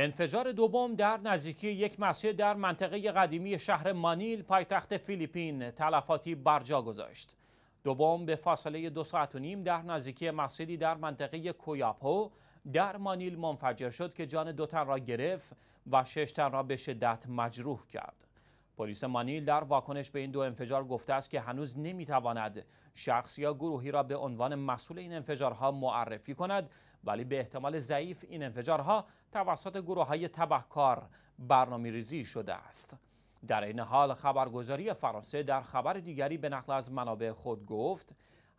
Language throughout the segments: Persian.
انفجار دوم در نزدیکی یک مسجد در منطقه قدیمی شهر مانیل پایتخت فیلیپین تلفاتی برجا گذاشت. دوبم به فاصله دو ساعت و نیم در نزدیکی مسجدی در منطقه کویاپو در مانیل منفجر شد که جان دو تن را گرفت و شش تن را به شدت مجروح کرد. پلیس مانیل در واکنش به این دو انفجار گفته است که هنوز نمیتواند شخص یا گروهی را به عنوان مسئول این انفجارها معرفی کند ولی به احتمال ضعیف این انفجارها توسط گروه های تبهکار برنامه ریزی شده است. در این حال خبرگزاری فرانسه در خبر دیگری به نقل از منابع خود گفت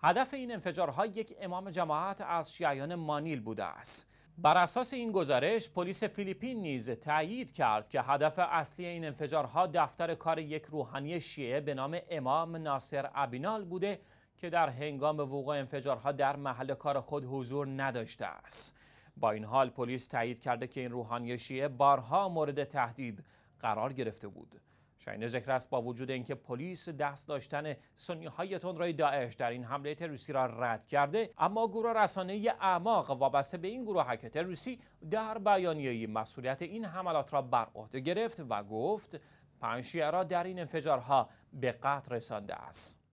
هدف این انفجارها یک امام جماعت از شیعیان مانیل بوده است. بر اساس این گزارش پلیس فیلیپین نیز تایید کرد که هدف اصلی این انفجارها دفتر کار یک روحانی شیعه به نام امام ناصر ابینال بوده که در هنگام وقوع انفجارها در محل کار خود حضور نداشته است با این حال پلیس تایید کرده که این روحانی شیعه بارها مورد تهدید قرار گرفته بود شاین ذکر است با وجود اینکه پلیس دست داشتن سنی های تندروی داعش در این حمله تروریستی را رد کرده اما گروه رسانه اعماق وابسته به این گروه هک روسی در بیانیه‌ای مسئولیت این حملات را بر عهده گرفت و گفت پنج را در این انفجارها به قتل رسانده است